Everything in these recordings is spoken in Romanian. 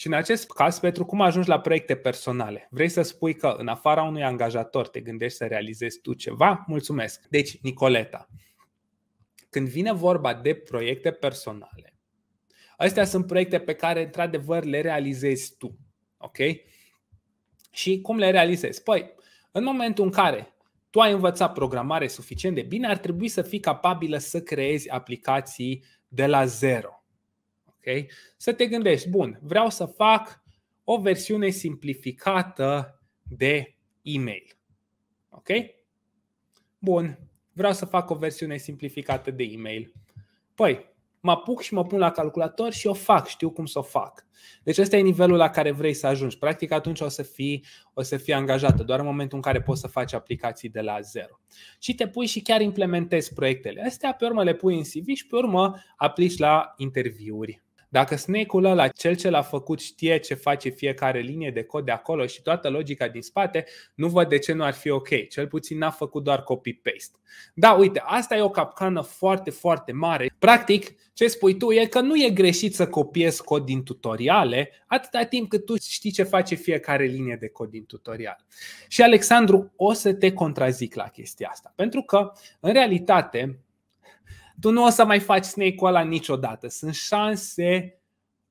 Și în acest caz, pentru cum ajungi la proiecte personale? Vrei să spui că în afara unui angajator te gândești să realizezi tu ceva? Mulțumesc! Deci, Nicoleta, când vine vorba de proiecte personale, astea sunt proiecte pe care, într-adevăr, le realizezi tu. Ok? Și cum le realizezi? Păi, în momentul în care tu ai învățat programare suficient de bine, ar trebui să fii capabilă să creezi aplicații de la zero. Okay? Să te gândești, bun, vreau să fac o versiune simplificată de e-mail. Ok? Bun, vreau să fac o versiune simplificată de e-mail. Păi, mă apuc și mă pun la calculator și o fac, știu cum să o fac. Deci ăsta e nivelul la care vrei să ajungi. Practic atunci o să fii, o să fii angajată, doar în momentul în care poți să faci aplicații de la zero. Și te pui și chiar implementezi proiectele. Astea pe urmă le pui în CV și pe urmă aplici la interviuri. Dacă snake-ul ăla, cel ce l-a făcut, știe ce face fiecare linie de cod de acolo și toată logica din spate, nu văd de ce nu ar fi ok. Cel puțin n-a făcut doar copy-paste. Da, uite, asta e o capcană foarte, foarte mare. Practic, ce spui tu e că nu e greșit să copiezi cod din tutoriale atâta timp cât tu știi ce face fiecare linie de cod din tutorial. Și Alexandru, o să te contrazic la chestia asta. Pentru că, în realitate, tu nu o să mai faci snake-ul ăla niciodată. Sunt șanse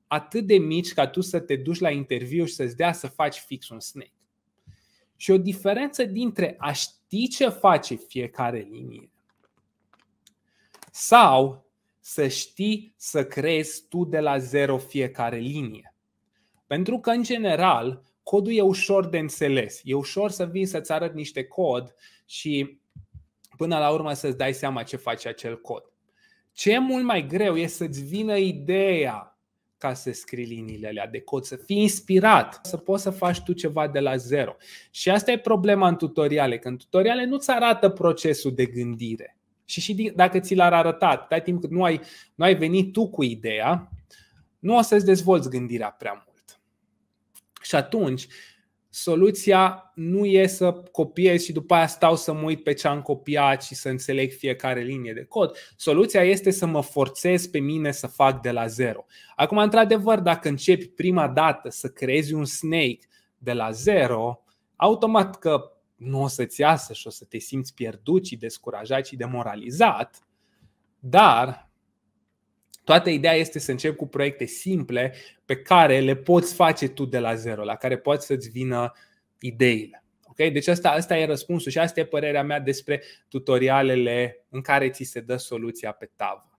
atât de mici ca tu să te duci la interviu și să-ți dea să faci fix un snake. Și o diferență dintre a ști ce face fiecare linie sau să știi să creezi tu de la zero fiecare linie. Pentru că, în general, codul e ușor de înțeles. E ușor să vii să-ți arăt niște cod și până la urmă să-ți dai seama ce face acel cod. Ce e mult mai greu e să-ți vină ideea ca să scrii liniile alea de cod, să fii inspirat, să poți să faci tu ceva de la zero. Și asta e problema în tutoriale, că în tutoriale nu-ți arată procesul de gândire. Și și dacă ți l-ar arătat, de timp cât nu ai, nu ai venit tu cu ideea, nu o să-ți dezvolți gândirea prea mult. Și atunci, soluția nu e să copiez și după aia stau să mă uit pe ce am copiat și să înțeleg fiecare linie de cod. Soluția este să mă forțez pe mine să fac de la zero. Acum, într-adevăr, dacă începi prima dată să creezi un snake de la zero, automat că nu o să-ți iasă și o să te simți pierdut și descurajat și demoralizat, dar Toată ideea este să începi cu proiecte simple pe care le poți face tu de la zero, la care poți să-ți vină ideile. Okay? Deci asta, asta e răspunsul și asta e părerea mea despre tutorialele în care ți se dă soluția pe tavă.